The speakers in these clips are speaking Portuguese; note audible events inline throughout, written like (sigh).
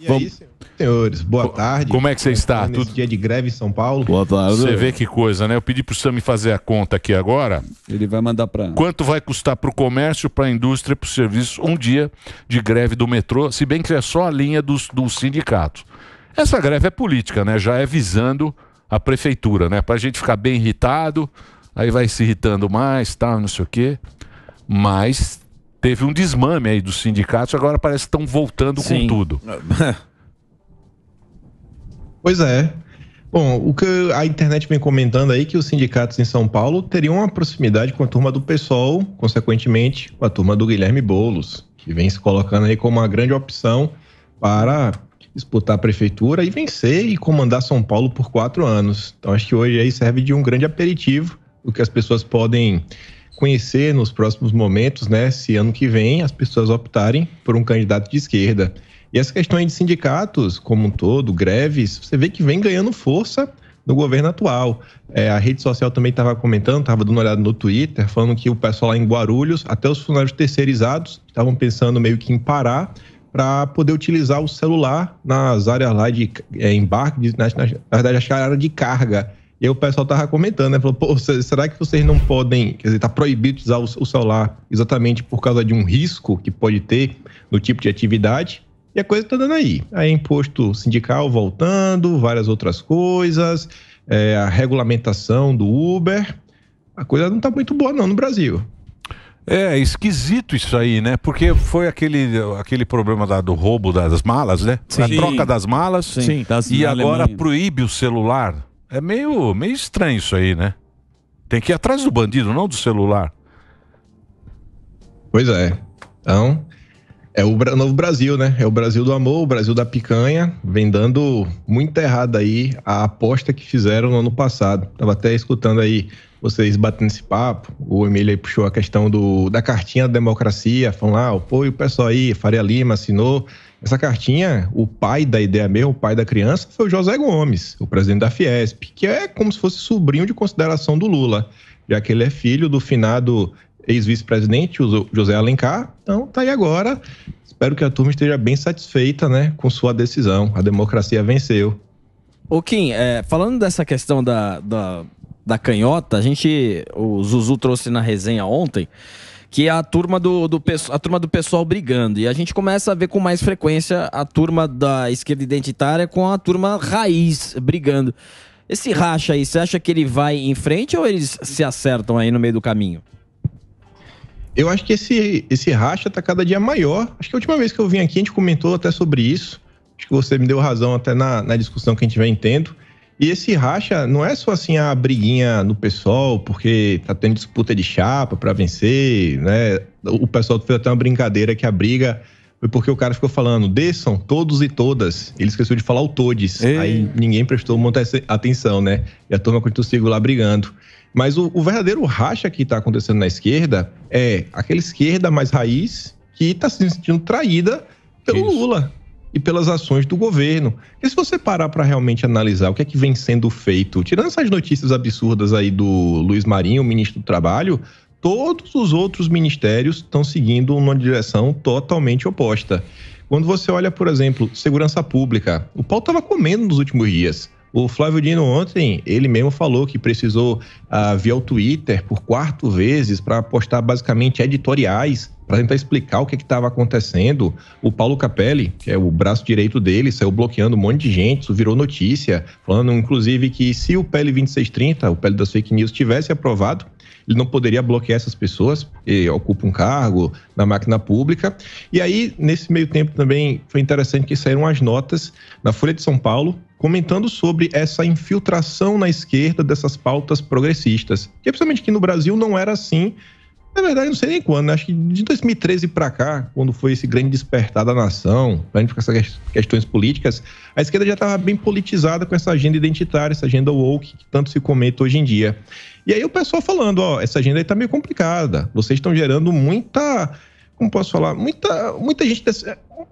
E Vamos... aí, senhores, boa tarde. Como é que você está? Nesse Tudo... dia de greve em São Paulo. Boa tarde. Você vê que coisa, né? Eu pedi para o Sam me fazer a conta aqui agora. Ele vai mandar para. Quanto vai custar para o comércio, para a indústria, para o serviço um dia de greve do metrô, se bem que é só a linha dos, dos sindicatos. Essa greve é política, né? Já é visando a prefeitura, né? Para a gente ficar bem irritado, aí vai se irritando mais, tal, não sei o quê. Mas Teve um desmame aí dos sindicatos, agora parece que estão voltando Sim. com tudo. (laughs) pois é. Bom, o que a internet vem comentando aí é que os sindicatos em São Paulo teriam uma proximidade com a turma do PSOL, consequentemente com a turma do Guilherme Bolos, que vem se colocando aí como uma grande opção para disputar a prefeitura e vencer e comandar São Paulo por quatro anos. Então acho que hoje aí serve de um grande aperitivo do que as pessoas podem conhecer nos próximos momentos, né, se ano que vem as pessoas optarem por um candidato de esquerda. E essa questão aí de sindicatos como um todo, greves, você vê que vem ganhando força no governo atual. É, a rede social também estava comentando, estava dando uma olhada no Twitter, falando que o pessoal lá em Guarulhos, até os funcionários terceirizados, estavam pensando meio que em parar para poder utilizar o celular nas áreas lá de é, embarque, de, na, na, na verdade, acho que era área de carga. E aí o pessoal tava comentando, né? Falou, pô, será que vocês não podem, quer dizer, tá proibido usar o celular exatamente por causa de um risco que pode ter no tipo de atividade? E a coisa tá dando aí. Aí imposto sindical voltando, várias outras coisas, é, a regulamentação do Uber. A coisa não tá muito boa não no Brasil. É, é esquisito isso aí, né? Porque foi aquele, aquele problema da, do roubo das malas, né? Sim. A troca das malas. Sim. sim. e agora proíbe o celular é meio, meio estranho isso aí, né? Tem que ir atrás do bandido, não do celular. Pois é. Então, é o novo Brasil, né? É o Brasil do amor, o Brasil da picanha. Vem dando muito errado aí a aposta que fizeram no ano passado. Tava até escutando aí vocês batendo esse papo. O Emílio aí puxou a questão do, da cartinha da democracia, falando lá, ah, pô, e o pessoal aí, Faria Lima assinou. Essa cartinha, o pai da ideia mesmo, o pai da criança, foi o José Gomes, o presidente da Fiesp, que é como se fosse sobrinho de consideração do Lula, já que ele é filho do finado ex-vice-presidente José Alencar. Então, tá aí agora. Espero que a turma esteja bem satisfeita, né, com sua decisão. A democracia venceu. Ô Kim, é, falando dessa questão da, da, da canhota, a gente, o Zuzu trouxe na resenha ontem, que é a turma do, do, a turma do pessoal brigando. E a gente começa a ver com mais frequência a turma da esquerda identitária com a turma raiz brigando. Esse racha aí, você acha que ele vai em frente ou eles se acertam aí no meio do caminho? Eu acho que esse, esse racha está cada dia maior. Acho que a última vez que eu vim aqui a gente comentou até sobre isso. Acho que você me deu razão até na, na discussão que a gente vem tendo. E esse racha não é só assim a briguinha no pessoal, porque tá tendo disputa de chapa para vencer, né? O pessoal fez até uma brincadeira que a briga foi porque o cara ficou falando, desçam todos e todas. Ele esqueceu de falar o todes. Ei. Aí ninguém prestou muita atenção, né? E a turma sigo lá brigando. Mas o, o verdadeiro racha que está acontecendo na esquerda é aquela esquerda mais raiz que está se sentindo traída pelo Isso. Lula e pelas ações do governo. E se você parar para realmente analisar o que é que vem sendo feito, tirando essas notícias absurdas aí do Luiz Marinho, ministro do Trabalho, todos os outros ministérios estão seguindo uma direção totalmente oposta. Quando você olha, por exemplo, segurança pública, o pau estava comendo nos últimos dias. O Flávio Dino ontem, ele mesmo falou que precisou uh, ah, vir ao Twitter por quarto vezes para postar basicamente editoriais para tentar explicar o que estava acontecendo. O Paulo Capelli, que é o braço direito dele, saiu bloqueando um monte de gente, isso virou notícia, falando inclusive que se o PL 2630, o PL das fake news, tivesse aprovado, ele não poderia bloquear essas pessoas, porque ocupa um cargo na máquina pública. E aí, nesse meio tempo também, foi interessante que saíram as notas na Folha de São Paulo, comentando sobre essa infiltração na esquerda dessas pautas progressistas. Que principalmente que no Brasil não era assim. Na verdade, não sei nem quando, né? acho que de 2013 para cá, quando foi esse grande despertar da nação, para gente ficar essas questões políticas, a esquerda já estava bem politizada com essa agenda identitária, essa agenda woke que tanto se comenta hoje em dia. E aí o pessoal falando, ó, essa agenda aí tá meio complicada, vocês estão gerando muita como posso falar, muita, muita gente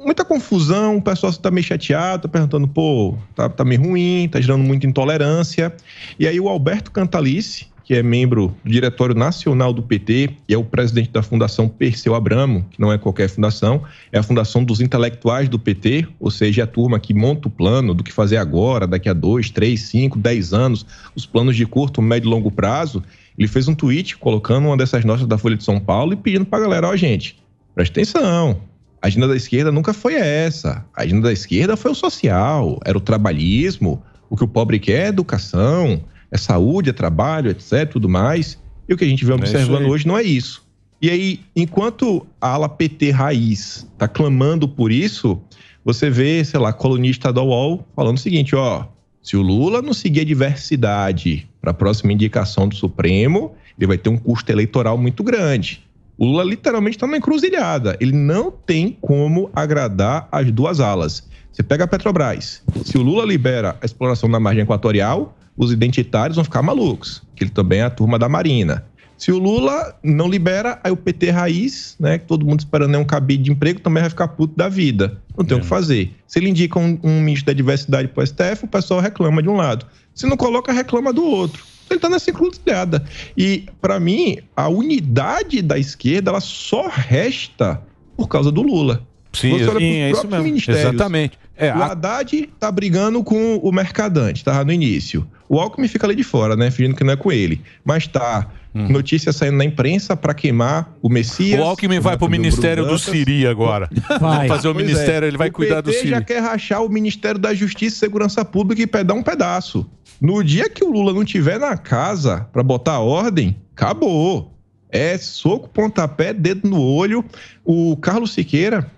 muita confusão, o pessoal está meio chateado, está perguntando, pô, tá, tá meio ruim, tá gerando muita intolerância. E aí o Alberto Cantalice, que é membro do Diretório Nacional do PT e é o presidente da Fundação Perseu Abramo, que não é qualquer fundação, é a fundação dos intelectuais do PT, ou seja, a turma que monta o plano do que fazer agora, daqui a dois, três, cinco, dez anos, os planos de curto, médio e longo prazo. Ele fez um tweet colocando uma dessas notas da Folha de São Paulo e pedindo para a galera: ó, gente, presta atenção, a agenda da esquerda nunca foi essa. A agenda da esquerda foi o social, era o trabalhismo, o que o pobre quer é educação, é saúde, é trabalho, etc, tudo mais. E o que a gente vem é observando é hoje não é isso. E aí, enquanto a ala PT raiz está clamando por isso, você vê, sei lá, colunista da UOL falando o seguinte, ó, se o Lula não seguir a diversidade para a próxima indicação do Supremo, ele vai ter um custo eleitoral muito grande. O Lula literalmente está na encruzilhada. Ele não tem como agradar as duas alas. Você pega a Petrobras. Se o Lula libera a exploração na margem equatorial, os identitários vão ficar malucos, que ele também é a turma da Marina. Se o Lula não libera, aí o PT raiz, né, que todo mundo esperando é um cabide de emprego, também vai ficar puto da vida. Não tem é. o que é. fazer. Se ele indica um, um ministro da diversidade para o STF, o pessoal reclama de um lado. Se não coloca, reclama do outro ele tá nessa encruzilhada. E, para mim, a unidade da esquerda ela só resta por causa do Lula. Sim, sim é isso mesmo. Ministérios. Exatamente. É, o Haddad tá brigando com o Mercadante, tava no início. O Alckmin fica ali de fora, né? Fingindo que não é com ele. Mas tá. Hum. Notícia saindo na imprensa para queimar o Messias. O Alckmin vai pro Ministério do, do Siri agora. (laughs) Vai fazer o é. ministério, é. ele vai o cuidar PT do Siri. já quer rachar o Ministério da Justiça e Segurança Pública e dar um pedaço. No dia que o Lula não tiver na casa para botar ordem, acabou. É soco, pontapé, dedo no olho. O Carlos Siqueira,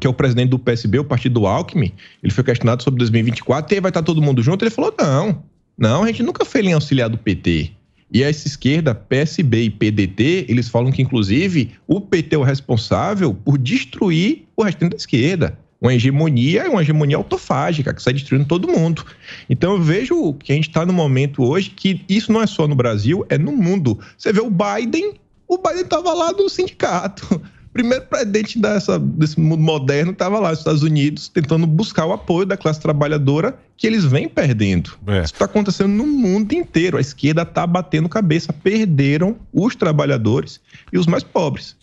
que é o presidente do PSB, o partido do Alckmin, ele foi questionado sobre 2024, e aí vai estar tá todo mundo junto? Ele falou: não, não, a gente nunca foi em auxiliar do PT. E essa esquerda, PSB e PDT, eles falam que, inclusive, o PT é o responsável por destruir o restante da esquerda uma hegemonia, uma hegemonia autofágica, que sai destruindo todo mundo. Então eu vejo que a gente está no momento hoje que isso não é só no Brasil, é no mundo. Você vê o Biden, o Biden estava lá do sindicato. (laughs) Primeiro presidente dessa, desse mundo moderno estava lá nos Estados Unidos tentando buscar o apoio da classe trabalhadora que eles vêm perdendo. É. Isso está acontecendo no mundo inteiro. A esquerda está batendo cabeça. Perderam os trabalhadores e os mais pobres.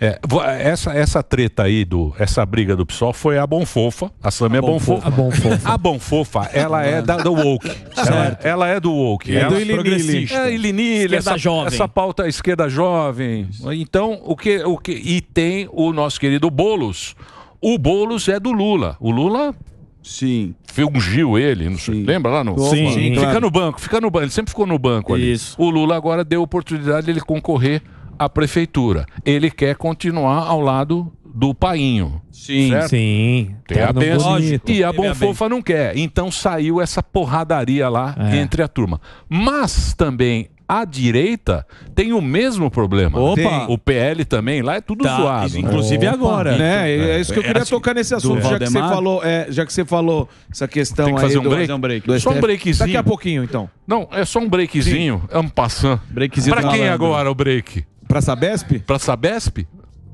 É, essa, essa treta aí, do, essa briga do PSOL foi a Bonfofa. A Samia a Bonfofa. Bonfofa. A Bonfofa, ela é da, do Woke. Ela, ela, é do Woke. É ela, do É Ilinili, é, essa, essa pauta esquerda jovem. Então, o que, o que... E tem o nosso querido Bolos. O Bolos é do Lula. O Lula Sim. Fungiu ele, não sei, lembra lá no? Sim, Sim. Fica no banco, fica no banco. Ele sempre ficou no banco ali. Isso. O Lula agora deu oportunidade de ele concorrer a prefeitura. Ele quer continuar ao lado do painho. Sim, certo? sim. Tem a benção. E a Bonfofa não quer. Então saiu essa porradaria lá é. entre a turma. Mas também a direita tem o mesmo problema. Opa. O PL também, lá é tudo tá. zoado. Inclusive Opa. agora. Né? É, é isso que eu é. queria Era tocar nesse assunto, já que, você falou, é, já que você falou essa questão que fazer aí um do, break? Um break. Só um breakzinho. Daqui a pouquinho, então. Não, é só um breakzinho, Sim. É um passando. Breakzinho pra quem agora o break? Pra Sabesp? Pra Sabesp?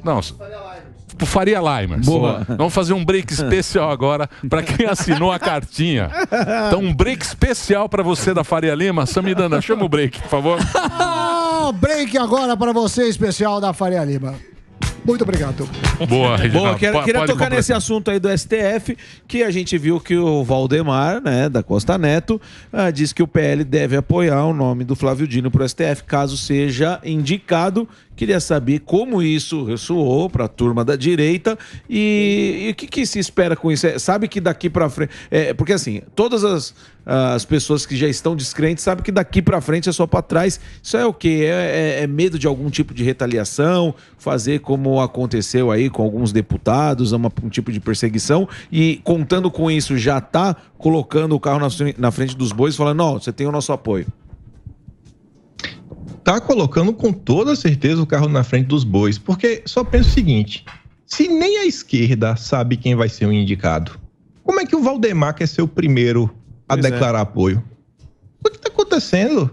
Não. Tipo, Faria Limers. Boa. Vamos fazer um break especial agora para quem assinou a cartinha. Então, um break especial para você da Faria Lima. Samidana, chama o break, por favor. (laughs) break agora para você, especial da Faria Lima. Muito obrigado. Boa, Boa, queria tocar nesse assunto aí do STF, que a gente viu que o Valdemar, né, da Costa Neto, ah, diz que o PL deve apoiar o nome do Flávio Dino para o STF, caso seja indicado Queria saber como isso ressoou para a turma da direita e, e o que, que, se espera com isso. É, sabe que daqui para frente. É, porque assim, todas as, as pessoas que já estão descrentes sabem que daqui para frente é só para trás. Isso é o quê? É, é, é, medo de algum tipo de retaliação, fazer como aconteceu aí com alguns deputados, é uma, um tipo de perseguição. E contando com isso, já está colocando o carro na, na frente dos bois, falando: não, você tem o nosso apoio está colocando com toda certeza o carro na frente dos bois, porque só penso o seguinte: se nem a esquerda sabe quem vai ser o indicado, como é que o Valdemar quer ser o primeiro a pois é. declarar é. apoio? O que está acontecendo?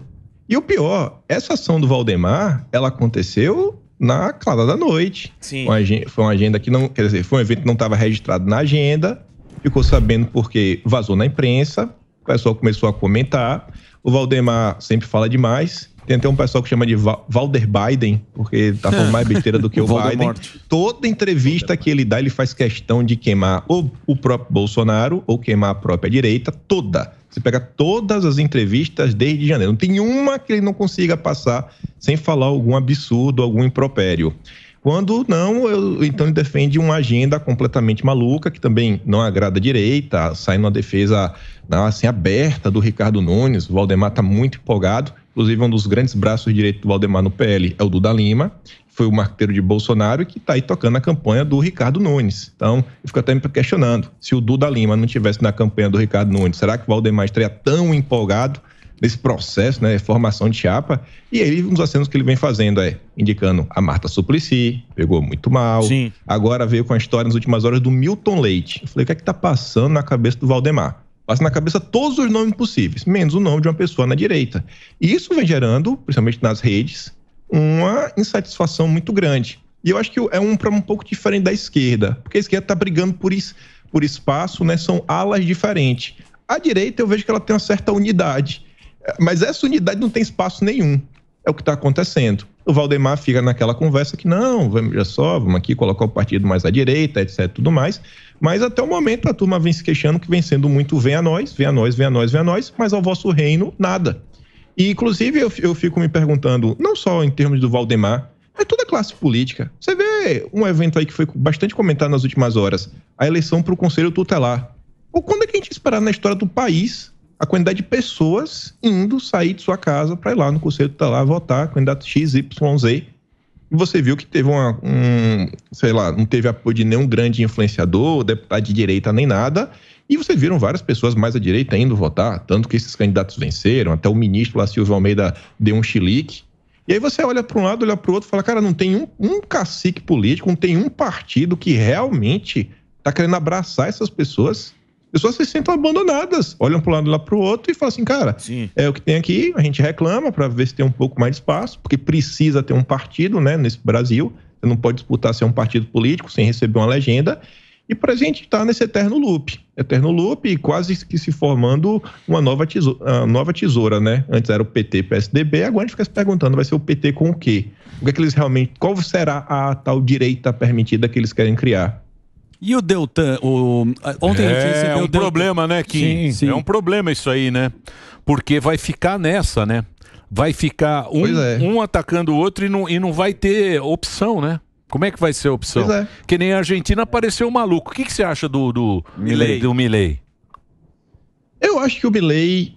E o pior, essa ação do Valdemar, ela aconteceu na clara da noite. Sim. Foi uma agenda que não, quer dizer, foi um evento que não estava registrado na agenda, ficou sabendo porque vazou na imprensa, o pessoal começou a comentar. O Valdemar sempre fala demais, tem até um pessoal que chama de Valder Biden, porque tá falando mais besteira do que (laughs) o, o Biden. Toda entrevista que ele dá, ele faz questão de queimar ou o próprio Bolsonaro ou queimar a própria direita, toda. Você pega todas as entrevistas desde janeiro. Não tem uma que ele não consiga passar sem falar algum absurdo, algum impropério. Quando não, eu, então ele defende uma agenda completamente maluca, que também não agrada a direita, sai numa defesa assim, aberta do Ricardo Nunes. O Valdemar está muito empolgado. Inclusive, um dos grandes braços direitos do Valdemar no PL é o Duda Lima, que foi o marqueteiro de Bolsonaro e que está aí tocando a campanha do Ricardo Nunes. Então, eu fico até me questionando: se o Duda Lima não tivesse na campanha do Ricardo Nunes, será que o Valdemar estaria tão empolgado nesse processo, né, formação de chapa. E aí, uns acenos que ele vem fazendo é indicando a Marta Suplicy, pegou muito mal. Sim. Agora veio com a história nas últimas horas do Milton Leite. Eu falei, o que é que tá passando na cabeça do Valdemar? passa na cabeça todos os nomes possíveis, menos o nome de uma pessoa na direita. E isso vem gerando, principalmente nas redes, uma insatisfação muito grande. E eu acho que é um problema um pouco diferente da esquerda, porque a esquerda está brigando por, por espaço, né? são alas diferentes. A direita eu vejo que ela tem uma certa unidade, mas essa unidade não tem espaço nenhum. É o que está acontecendo. O Valdemar fica naquela conversa que não, vamos já só, vamos aqui colocar o partido mais à direita, etc, tudo mais. Mas até o momento a turma vem se queixando que vem sendo muito vem a nós, vem a nós, vem a nós, vem a nós, mas ao vosso reino, nada. E inclusive eu, eu fico me perguntando, não só em termos do Valdemar, é toda classe política. Você vê um evento aí que foi bastante comentado nas últimas horas, a eleição para o Conselho Tutelar. Ou quando é que a gente esperar na história do país a quantidade de pessoas indo sair de sua casa para ir lá no Conselho Tutelar votar, candidato XYZ, e você viu que teve uma, um, sei lá, não teve apoio de nenhum grande influenciador, deputado de direita nem nada. E você viram várias pessoas mais à direita indo votar, tanto que esses candidatos venceram, até o ministro lá, Silvio Almeida, deu um chilique. E aí você olha para um lado, olha para o outro, fala, cara, não tem um, um cacique político, não tem um partido que realmente está querendo abraçar essas pessoas pessoas se sentam abandonadas, olham para um lado lá para o outro e falam assim, cara, Sim. é o que tem aqui, a gente reclama para ver se tem um pouco mais de espaço, porque precisa ter um partido, né, nesse Brasil, você não pode disputar ser um partido político sem receber uma legenda, e para a gente estar tá nesse eterno loop, eterno loop e quase que se formando uma nova tesoura, nova tesoura, né? Antes era o PT, PSDB, agora a gente fica se perguntando, vai ser o PT com o quê? O que, é que eles realmente, qual será a tal direita permitida que eles querem criar? E o Deltan, o... ontem é, é um Deltan. problema, né, Kim? Sim, é sim. É um problema isso aí, né? Porque vai ficar nessa, né? Vai ficar um, é. um atacando o outro e não, e não vai ter opção, né? Como é que vai ser a opção? É. Que nem a Argentina apareceu maluco. O que, que você acha do, do Milley? Do Milley? Eu acho que o Milley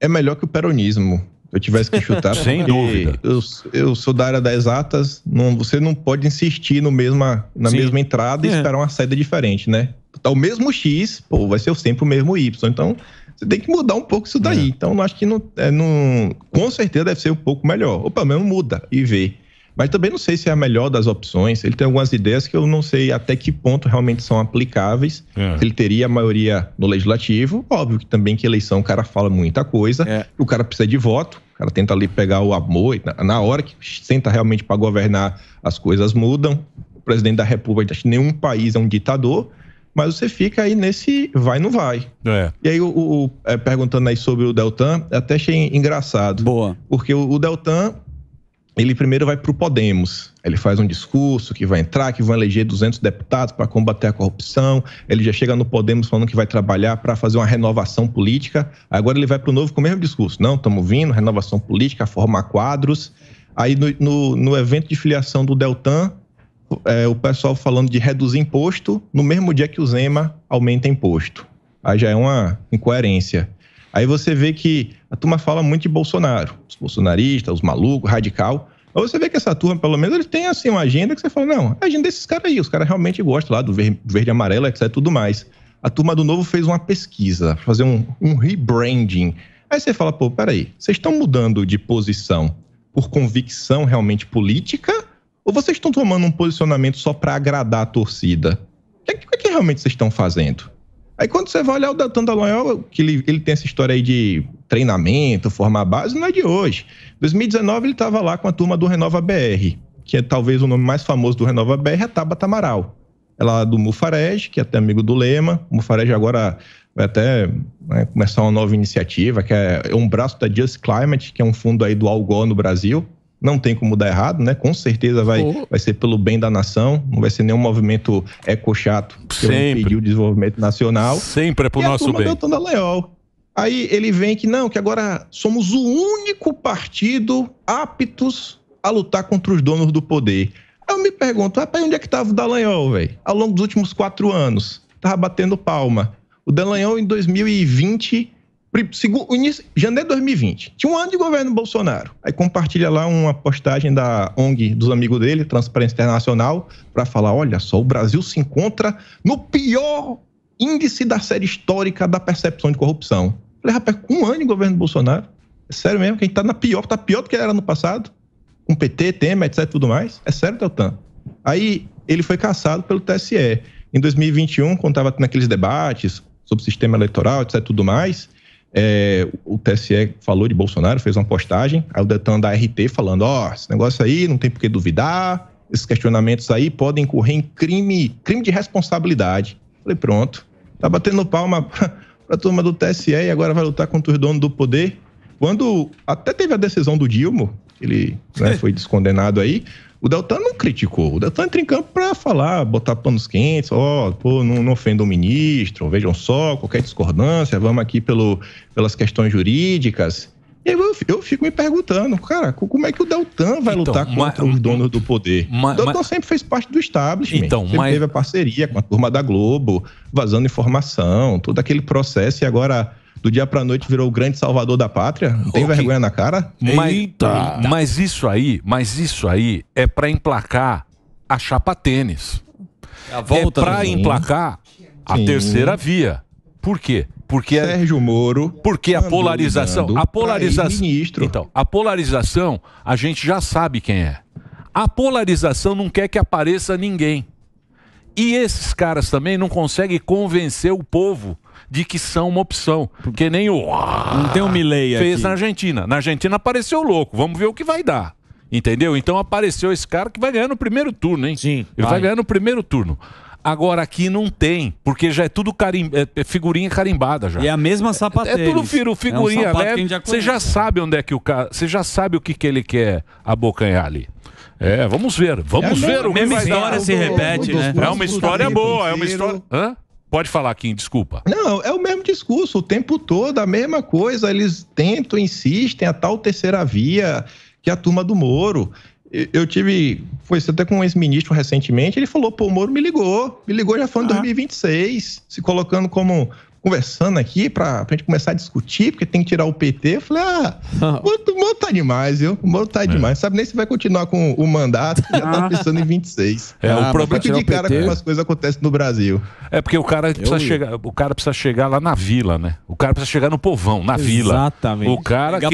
é melhor que o peronismo eu tivesse que chutar. (laughs) Sem dúvida. Eu, eu, sou da área das exatas, não, você não pode insistir no mesma, na Sim. mesma entrada é. e esperar uma saída diferente, né? Tá o mesmo X, pô, vai ser sempre o mesmo Y. Então, você tem que mudar um pouco isso daí. É. Então, acho que não, é, não, com certeza deve ser um pouco melhor. Ou pelo menos muda e vê. Mas também não sei se é a melhor das opções. Ele tem algumas ideias que eu não sei até que ponto realmente são aplicáveis. É. Ele teria a maioria no legislativo. Óbvio que também que eleição o cara fala muita coisa. É. O cara precisa de voto. O cara tenta ali pegar o amor. Na hora que senta realmente para governar, as coisas mudam. O presidente da República, nenhum país é um ditador mas você fica aí nesse vai não vai. É. E aí, o, o é, perguntando aí sobre o Deltan, até achei engraçado. Boa. Porque o, o Deltan, ele primeiro vai para o Podemos. Ele faz um discurso que vai entrar, que vai eleger 200 deputados para combater a corrupção. Ele já chega no Podemos falando que vai trabalhar para fazer uma renovação política. Agora ele vai para o Novo com o mesmo discurso. Não, estamos vindo, renovação política, formar quadros. Aí no, no, no evento de filiação do Deltan, é, o pessoal falando de reduzir imposto no mesmo dia que o Zema aumenta imposto. Aí já é uma incoerência. Aí você vê que a turma fala muito de Bolsonaro, os bolsonaristas, os malucos, radical. Mas você vê que essa turma, pelo menos, eles têm assim uma agenda que você fala, não, a agenda desses caras aí, os caras realmente gostam lá do verde, verde amarelo, etc, tudo mais. A turma do Novo fez uma pesquisa, fazer um, um rebranding. Aí você fala, pô, peraí, vocês estão mudando de posição por convicção realmente política? Ou vocês estão tomando um posicionamento só para agradar a torcida? O que, é que, é que realmente vocês estão fazendo? Aí quando você vai olhar o Deltan Dallagnol, que ele, ele tem essa história aí de treinamento, formar base, não é de hoje. Em 2019 ele estava lá com a turma do Renova BR, que é talvez o nome mais famoso do Renova BR, é Tabata Amaral. Ela é do Mufarej, que é até amigo do Lema. O Mufarege agora vai até né, começar uma nova iniciativa, que é um braço da Just Climate, que é um fundo aí do Algó no Brasil, não tem como dar errado, né? Com certeza vai, uhum. vai ser pelo bem da nação, não vai ser nenhum movimento eco-chato que vai impedir o desenvolvimento nacional. Sempre é pro e nosso a turma bem. Da Leol. Aí ele vem que não, que agora somos o único partido aptos a lutar contra os donos do poder. Aí eu me pergunto, rapaz, onde é que estava o Dallagnol, velho? Ao longo dos últimos quatro anos, tava batendo palma. O Dallagnol, em 2020, janeiro de 2020, tinha um ano de governo Bolsonaro. Aí compartilha lá uma postagem da ONG dos amigos dele, Transparência Internacional, para falar: olha só, o Brasil se encontra no pior índice da série histórica da percepção de corrupção. Eu falei, rapaz, com um ano de governo Bolsonaro, é sério mesmo que a gente tá na pior, tá pior do que era no passado, com PT, Temer, etc, tudo mais. É sério, Deltan? Aí ele foi caçado pelo TSE. Em 2021, quando tava naqueles debates sobre o sistema eleitoral, etc, tudo mais, é, o TSE falou de Bolsonaro, fez uma postagem, aí o Detran da RT falando, ó, oh, esse negócio aí não tem por que duvidar, esses questionamentos aí podem incorrer em crime, crime de responsabilidade. Falei, pronto, tá batendo palma pra, (laughs) pra turma do TSE e agora vai lutar contra os donos do poder. Quando até teve a decisão do Dilma, ele né, (laughs) foi descondenado aí, o Deltan não criticou. O Deltan entra em campo para falar, botar panos quentes, ó, oh, pô, não, não ofenda o ministro, vejam só, qualquer discordância, vamos aqui pelo, pelas questões jurídicas. E eu, eu fico me perguntando, cara, como é que o Deltan vai então, lutar contra os donos do poder? o Deltan sempre fez parte do establishment. Então, sempre mas... teve a parceria com a turma da Globo, vazando informação, todo aquele processo, e agora do dia pra noite virou o grande salvador da pátria? Não tem okay. vergonha na cara? Mas, Eita. mas isso aí, mas isso aí é para emplacar a chapa tênis. É a volta é pra emplacar Sim. a terceira via. Por quê? Porque é Sérgio Moro. Porque a polarização, a polarização, ministro. Então, a polarização, a gente já sabe quem é. A polarização não quer que apareça ninguém. E esses caras também não conseguem convencer o povo de que são uma opção. porque nem o. Ah", não tem um Milley Fez na Argentina. Na Argentina apareceu louco. Vamos ver o que vai dar. Entendeu? Então apareceu esse cara que vai ganhar no primeiro turno, hein? Sim. Ele vai, vai ganhar no primeiro turno. Agora aqui não tem, porque já é tudo carim... é, é figurinha carimbada já. E é a mesma sapateira. É, é tudo firo, é figurinha, né? você já sabe onde é que o cara, você já sabe o que, que ele quer abocanhar ali. É, vamos ver, vamos é, ver o que vai dar. A mesma história se repete, né? É uma história boa, é uma história. Hã? Pode falar, Kim, desculpa. Não, é o mesmo discurso, o tempo todo, a mesma coisa. Eles tentam, insistem, a tal terceira via, que é a turma do Moro. Eu tive, foi até com um ex-ministro recentemente, ele falou, pô, o Moro me ligou, me ligou já falando em ah. 2026, se colocando como conversando aqui pra, pra gente começar a discutir, porque tem que tirar o PT. Eu falei, ah, (laughs) o Moro tá demais, viu? O Moro tá é. demais. Sabe nem se vai continuar com o mandato, já tá ah. pensando em 26. É, ah, o problema é que de cara PT... como as coisas acontecem no Brasil. É porque o cara, precisa chegar, o cara precisa chegar lá na vila, né? O cara precisa chegar no povão, na Exatamente. vila. Exatamente. O cara. quem,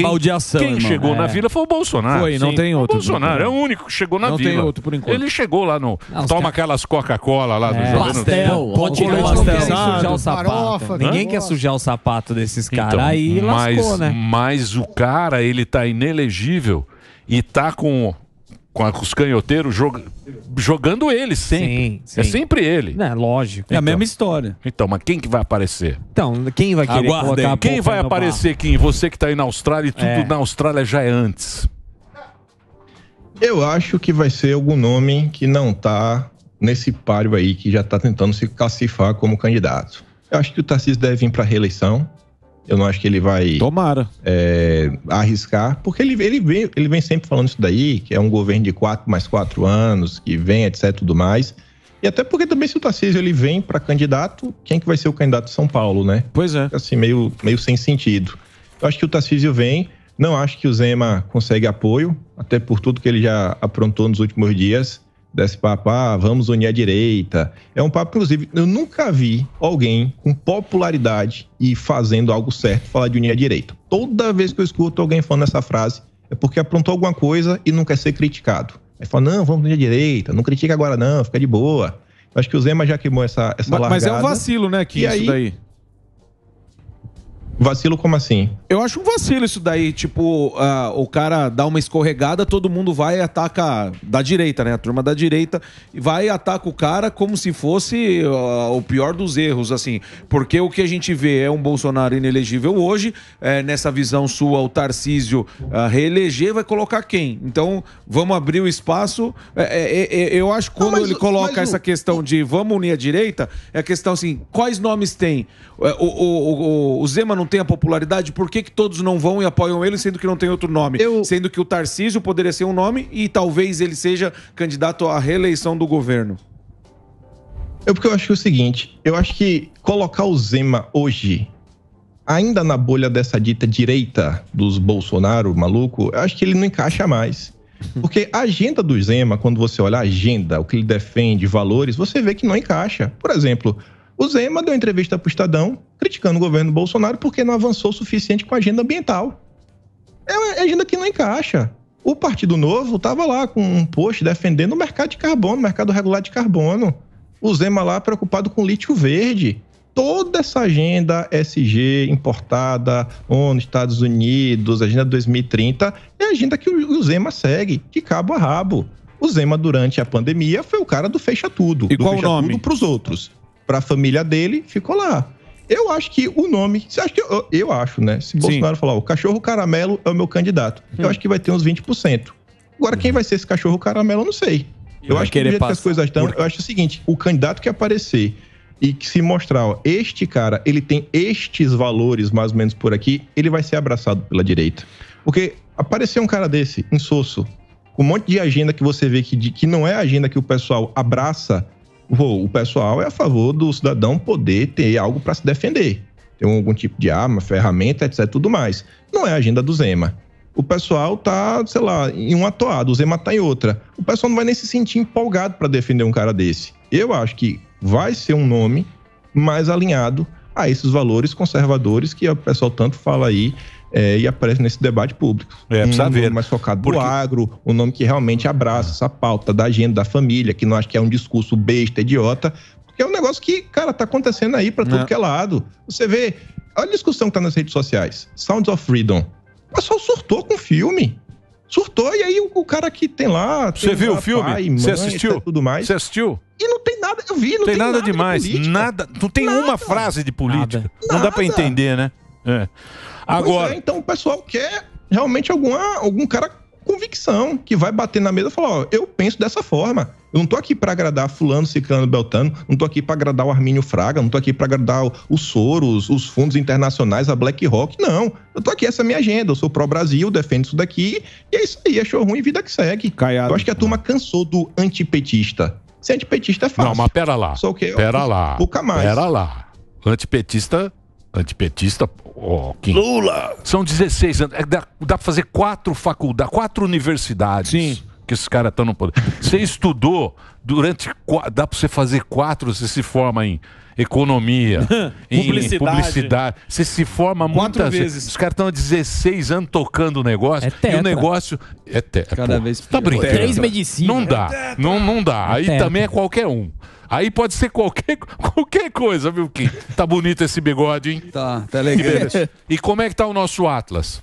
quem chegou é. na vila foi o Bolsonaro. Foi, não Sim. tem outro. O Bolsonaro é o único que chegou na não vila. Não tem outro por enquanto. Ele chegou lá no. Não, toma aquelas Coca-Cola lá é. no jogo. Pastel, pode tirar o pastel. Sujar o Farofa, ninguém quer sujar o sapato desses caras. Então, aí mas, lascou, né? Mas o cara, ele tá inelegível e tá com com os canhoteiros jog... jogando ele sempre. Sim, é sim. É sempre ele. é lógico. Então, é a mesma então. história. Então, mas quem que vai aparecer? Então, quem vai querer Aguardem. Quem vai aparecer, Kim? Você que está aí na Austrália e tudo é. na Austrália já é antes. Eu acho que vai ser algum nome que não está nesse páreo aí, que já está tentando se classificar como candidato. Eu acho que o Tarcísio deve vir para reeleição. Eu não acho que ele vai. Tomara. É, arriscar, porque ele, ele, vem, ele vem sempre falando isso daí, que é um governo de quatro mais quatro anos, que vem, etc, tudo mais. E até porque também se o Tarcísio ele vem para candidato, quem que vai ser o candidato de São Paulo, né? Pois é. Assim, meio, meio sem sentido. Eu acho que o Tarcísio vem, não acho que o Zema consegue apoio, até por tudo que ele já aprontou nos últimos dias desse papo, ah, vamos unir a direita. É um papo, inclusive, eu nunca vi alguém com popularidade e fazendo algo certo falar de unir a direita. Toda vez que eu escuto alguém falando essa frase, é porque aprontou alguma coisa e não quer ser criticado. Aí fala, não, vamos unir a direita, não critica agora não, fica de boa. Acho que o Zema já queimou essa, essa mas, largada. Mas é um vacilo, né, que e isso aí, daí. Vacilo como assim? Eu acho um vacilo isso daí, tipo, uh, o cara dá uma escorregada, todo mundo vai e ataca da direita, né? A turma da direita vai e ataca o cara como se fosse uh, o pior dos erros, assim. Porque o que a gente vê é um Bolsonaro inelegível hoje, é, nessa visão sua, o Tarcísio uh, reeleger, vai colocar quem? Então, vamos abrir o espaço. É, é, é, é eu acho que quando Não, mas, ele coloca mas, essa questão de vamos unir a direita, é a questão assim, quais nomes tem? É, o, o, o, o Zema não tem a popularidade, por que, que todos não vão e apoiam ele, sendo que não tem outro nome? Eu... Sendo que o Tarcísio poderia ser um nome e talvez ele seja candidato à reeleição do governo. É porque eu acho que é o seguinte, eu acho que colocar o Zema hoje ainda na bolha dessa dita direita dos Bolsonaro, maluco, eu acho que ele não encaixa mais. (laughs) Porque a agenda do Zema, quando você olha a agenda, o que ele defende, valores, você vê que não encaixa. Por exemplo, o Zema deu entrevista para o Estadão criticando o governo Bolsonaro porque não avançou o suficiente com a agenda ambiental. É uma agenda que não encaixa. O Partido Novo estava lá com um post defendendo o mercado de carbono, o mercado regular de carbono. O Zema lá preocupado com lítio verde. Toda essa agenda SG importada, ONU, Estados Unidos, Agenda 2030, é a agenda que o Zema segue, de cabo a rabo. O Zema, durante a pandemia, foi o cara do fecha tudo. E do qual fecha o nome? tudo para os outros para a família dele, ficou lá. Eu acho que o nome. Você acha que eu, eu acho, né? Se Bolsonaro Sim. falar, o cachorro caramelo é o meu candidato, hum. eu acho que vai ter uns 20%. Agora, hum. quem vai ser esse cachorro caramelo, eu não sei. Eu, eu acho que, que as coisas estão, por... eu acho o seguinte: o candidato que aparecer e que se mostrar, ó, este cara, ele tem estes valores mais ou menos por aqui, ele vai ser abraçado pela direita. Porque aparecer um cara desse, insosso, com um monte de agenda que você vê que, de, que não é a agenda que o pessoal abraça o pessoal é a favor do cidadão poder ter algo para se defender. Ter algum tipo de arma, ferramenta, etc, tudo mais. Não é a agenda do Zema. O pessoal tá, sei lá, em um atoado, o Zema tá em outra. O pessoal não vai nem se sentir empolgado para defender um cara desse. Eu acho que vai ser um nome mais alinhado a esses valores conservadores que o pessoal tanto fala aí é, e aparece nesse debate público. É, precisa um ver. nome mais focado Porque... agro, um nome que realmente abraça essa pauta da agenda, da família, que não acho que é um discurso besta, idiota, porque é um negócio que, cara, tá acontecendo aí para tudo né? que é lado. Você vê, olha a discussão que tá nas redes sociais. Sounds of Freedom. O pessoal surtou com o filme. Surtou, e aí o, o cara que tem lá. Você viu lá, o filme? Você assistiu? Tudo mais. Você assistiu? E não tem nada, eu vi, não tem, tem nada, nada demais. De nada, não tem nada. uma frase de política. Nada. Não dá para entender, né? É. É, Agora. É, então o pessoal quer realmente alguma, algum cara convicção que vai bater na mesa e falar: ó, eu penso dessa forma. Eu não tô aqui para agradar Fulano, Ciclano, Beltano, não tô aqui para agradar o Armínio Fraga, não tô aqui para agradar o, Soros, os fundos internacionais, a BlackRock, não. Eu tô aqui, essa é a minha agenda. Eu sou pró-Brasil, defendo isso daqui, e é isso aí, achou é ruim, vida que segue. Caiado. Eu acho que a turma cansou do antipetista. Ser antipetista é fácil. Não, mas pera lá. Só pera lá. Pouca mais. Pera lá. Antipetista antipetista, oh, Lula! São 16 anos. É, dá, dá pra fazer quatro faculdades, quatro universidades. Sim. Que esses caras estão no poder. Você estudou durante. Dá pra você fazer quatro, você se forma em economia, (laughs) em publicidade. Você se forma Quatro muitas vezes. Os caras estão há 16 anos tocando o negócio. É e o negócio. É tetra. Cada pô, vez Tá brincando. Três medicinas. Não dá. É não, não dá. É Aí também é qualquer um. Aí pode ser qualquer, (laughs) qualquer coisa, viu, Kim? Tá bonito esse bigode, hein? Tá, tá legal. E como é que tá o nosso Atlas?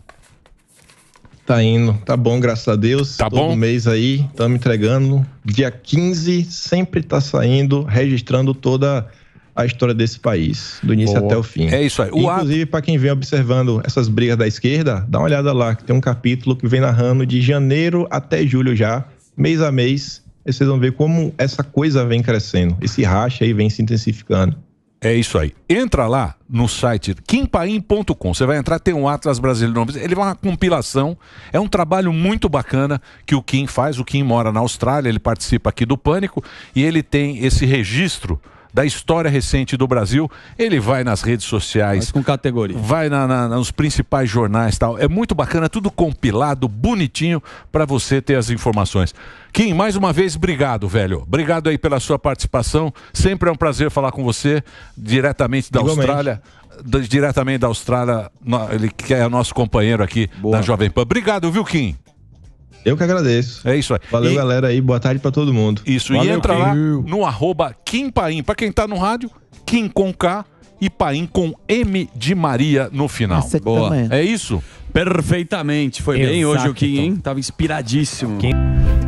Tá indo, tá bom, graças a Deus. Tá Todo bom? mês aí, estamos entregando. Dia 15 sempre tá saindo, registrando toda a história desse país, do início Boa. até o fim. É isso aí. O Inclusive, ato... para quem vem observando essas brigas da esquerda, dá uma olhada lá, que tem um capítulo que vem narrando de janeiro até julho já, mês a mês, Aí vocês vão ver como essa coisa vem crescendo. Esse racha aí vem se intensificando. É isso aí. Entra lá no site kimpaim.com. Você vai entrar, tem um Atlas Brasileiro. Ele é uma compilação. É um trabalho muito bacana que o Kim faz. O Kim mora na Austrália, ele participa aqui do Pânico e ele tem esse registro da história recente do Brasil, ele vai nas redes sociais. Mas com categoria. Vai na, na, nos principais jornais tal. É muito bacana, tudo compilado, bonitinho, para você ter as informações. Kim, mais uma vez, obrigado, velho. Obrigado aí pela sua participação. Sempre é um prazer falar com você, diretamente da Igualmente. Austrália diretamente da Austrália, ele que é nosso companheiro aqui Boa. da Jovem Pan. Obrigado, viu, Kim? Eu que agradeço. É isso aí. Valeu, e... galera aí. Boa tarde para todo mundo. Isso. Valeu, e entra Kim. lá no arroba Kim Paim. Pra quem tá no rádio, Kim com K e Paim com M de Maria no final. Nossa, Boa. É isso? Perfeitamente. Foi Exato. bem hoje o Kim, hein? Tava inspiradíssimo. Kim...